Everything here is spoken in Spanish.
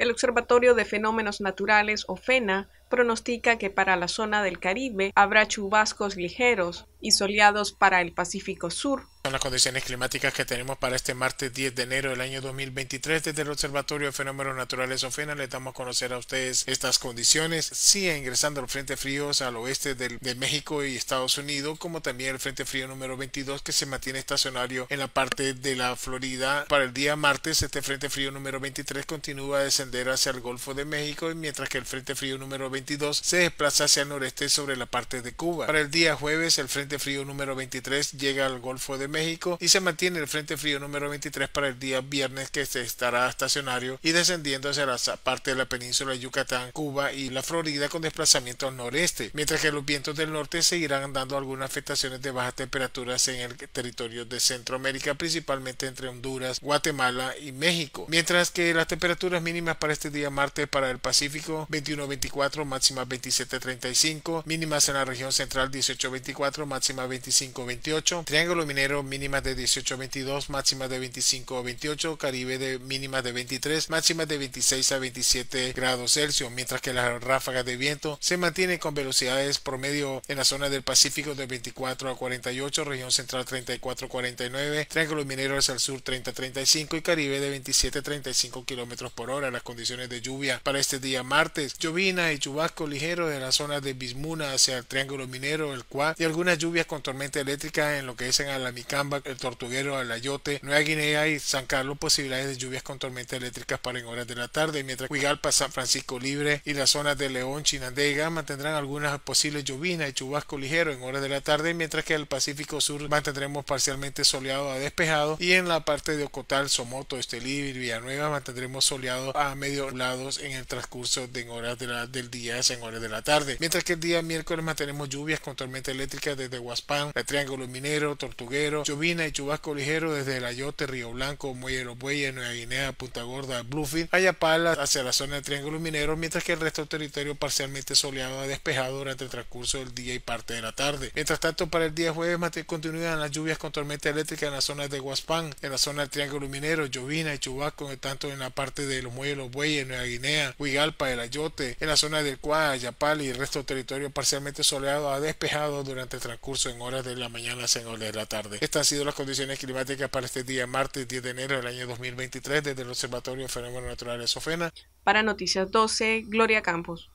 El Observatorio de Fenómenos Naturales, OFENA, pronostica que para la zona del Caribe habrá chubascos ligeros y soleados para el Pacífico Sur, son las condiciones climáticas que tenemos para este martes 10 de enero del año 2023 desde el Observatorio de Fenómenos Naturales OFENA. Les damos a conocer a ustedes estas condiciones. Sigue ingresando el frente frío al oeste del, de México y Estados Unidos, como también el frente frío número 22 que se mantiene estacionario en la parte de la Florida. Para el día martes, este frente frío número 23 continúa a descender hacia el Golfo de México, mientras que el frente frío número 22 se desplaza hacia el noreste sobre la parte de Cuba. Para el día jueves, el frente frío número 23 llega al Golfo de México y se mantiene el frente frío número 23 para el día viernes que se estará estacionario y descendiendo hacia la parte de la península de Yucatán, Cuba y la Florida con desplazamiento al noreste, mientras que los vientos del norte seguirán dando algunas afectaciones de bajas temperaturas en el territorio de Centroamérica, principalmente entre Honduras, Guatemala y México, mientras que las temperaturas mínimas para este día martes para el Pacífico 21-24, máxima 27-35, mínimas en la región central 18-24, máxima 25-28, Triángulo Minero mínimas de 18 a 22, máximas de 25 a 28, Caribe de mínimas de 23, máximas de 26 a 27 grados Celsius, mientras que las ráfagas de viento se mantienen con velocidades promedio en la zona del Pacífico de 24 a 48, región central 34 a 49, Triángulo Minero hacia el sur 30 a 35 y Caribe de 27 a 35 kilómetros por hora. Las condiciones de lluvia para este día martes, llovina y chubasco ligero en la zona de Bismuna hacia el Triángulo Minero, el cual y algunas lluvias con tormenta eléctrica en lo que a la mitad el Tortuguero, Alayote, Nueva Guinea y San Carlos posibilidades de lluvias con tormentas eléctricas para en horas de la tarde, mientras que Huigalpa, San Francisco Libre y las zonas de León, Chinandega mantendrán algunas posibles lluvias y chubasco ligero en horas de la tarde, mientras que el Pacífico Sur mantendremos parcialmente soleado a despejado y en la parte de Ocotal, Somoto, Estelí y Villanueva mantendremos soleado a medio lados en el transcurso de horas del día en horas de la tarde, mientras que el día miércoles mantenemos lluvias con tormentas eléctricas desde Huaspán, el Triángulo Minero, Tortuguero, llovina y chubasco ligero desde el Ayote, Río Blanco, Muelle de los Bueyes, Nueva Guinea, Punta Gorda, Blufin, Ayapala, hacia la zona del Triángulo Minero, mientras que el resto del territorio parcialmente soleado ha despejado durante el transcurso del día y parte de la tarde. Mientras tanto, para el día jueves continúan continuidad las lluvias con tormenta eléctrica en las zonas de Huaspán, en la zona del Triángulo Minero, llovina y chubasco, tanto en la parte de los Muelles de los Bueyes, Nueva Guinea, Huigalpa, El Ayote, en la zona del Cuá, Ayapal y el resto del territorio parcialmente soleado ha despejado durante el transcurso en horas de la mañana en horas de la tarde. Estas han sido las condiciones climáticas para este día, martes 10 de enero del año 2023, desde el Observatorio Fenómeno Fenómenos Naturales Sofena. Para Noticias 12, Gloria Campos.